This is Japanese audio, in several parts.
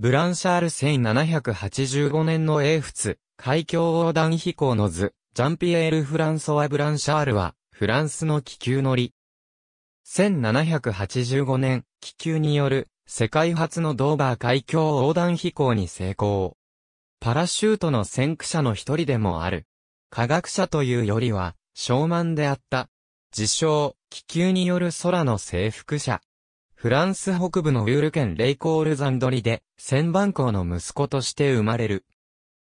ブランシャール1785年の英仏、海峡横断飛行の図、ジャンピエール・フランソワ・ブランシャールは、フランスの気球乗り。1785年、気球による、世界初のドーバー海峡横断飛行に成功。パラシュートの先駆者の一人でもある。科学者というよりは、ショーマンであった。自称、気球による空の征服者。フランス北部のウール県レイコールザンドリで、千番校の息子として生まれる。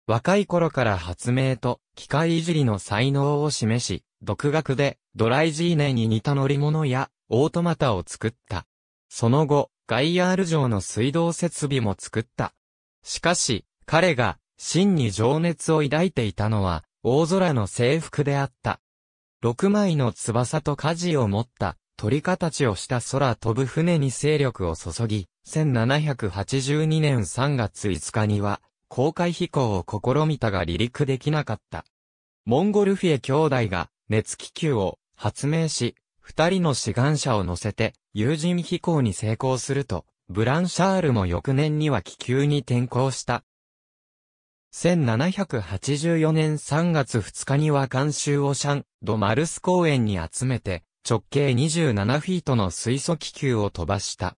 若い頃から発明と機械いじりの才能を示し、独学でドライジーネに似た乗り物やオートマタを作った。その後、ガイアール城の水道設備も作った。しかし、彼が真に情熱を抱いていたのは、大空の制服であった。6枚の翼と舵を持った鳥形をした空飛ぶ船に勢力を注ぎ、1782年3月5日には、公開飛行を試みたが離陸できなかった。モンゴルフィエ兄弟が熱気球を発明し、二人の志願者を乗せて有人飛行に成功すると、ブランシャールも翌年には気球に転向した。1784年3月2日には監修をシャン・ド・マルス公園に集めて、直径27フィートの水素気球を飛ばした。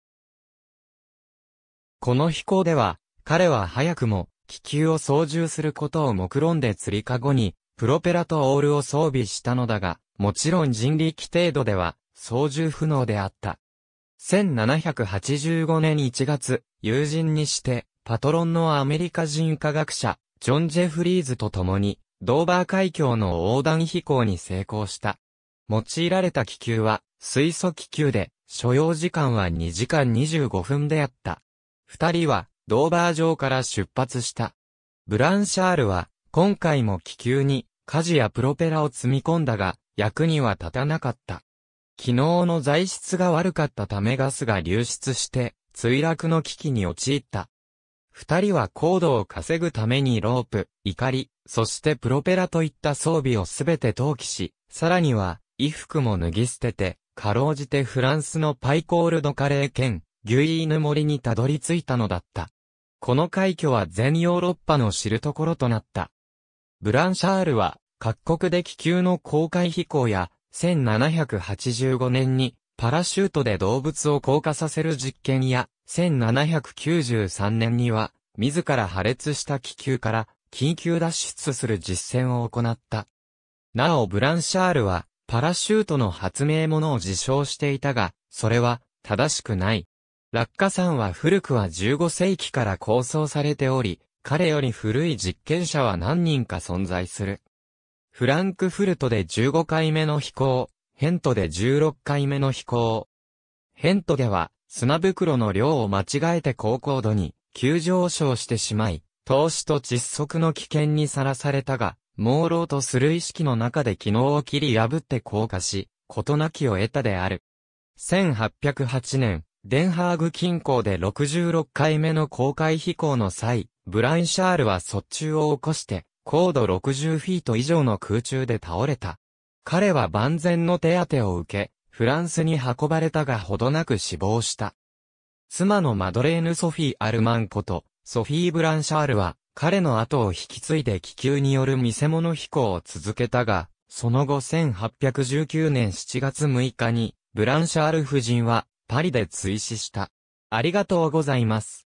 この飛行では、彼は早くも気球を操縦することを目論んで釣りかごに、プロペラとオールを装備したのだが、もちろん人力程度では操縦不能であった。1785年1月、友人にして、パトロンのアメリカ人科学者、ジョン・ジェフリーズと共に、ドーバー海峡の横断飛行に成功した。用いられた気球は、水素気球で、所要時間は2時間25分であった。二人は、ドーバー城から出発した。ブランシャールは、今回も気球に、火事やプロペラを積み込んだが、役には立たなかった。昨日の材質が悪かったためガスが流出して、墜落の危機に陥った。二人は高度を稼ぐためにロープ、怒り、そしてプロペラといった装備をすべて投棄し、さらには、衣服も脱ぎ捨てて、かろうじてフランスのパイコールドカレー県、ギュイーヌ森にたどり着いたのだった。この快挙は全ヨーロッパの知るところとなった。ブランシャールは、各国で気球の公開飛行や、1785年に、パラシュートで動物を降下させる実験や、1793年には、自ら破裂した気球から、緊急脱出する実践を行った。なおブランシャールは、パラシュートの発明者を自称していたが、それは正しくない。落下山は古くは15世紀から構想されており、彼より古い実験者は何人か存在する。フランクフルトで15回目の飛行、ヘントで16回目の飛行。ヘントでは砂袋の量を間違えて高高度に急上昇してしまい、投資と窒息の危険にさらされたが、朦朧とする意識の中で機能を切り破って降下し、事なきを得たである。1808年、デンハーグ近郊で66回目の公開飛行の際、ブラインシャールは卒中を起こして、高度60フィート以上の空中で倒れた。彼は万全の手当てを受け、フランスに運ばれたがほどなく死亡した。妻のマドレーヌ・ソフィー・アルマンこと、ソフィー・ブランシャールは、彼の後を引き継いで気球による見せ物飛行を続けたが、その後1819年7月6日に、ブランシャール夫人は、パリで追試した。ありがとうございます。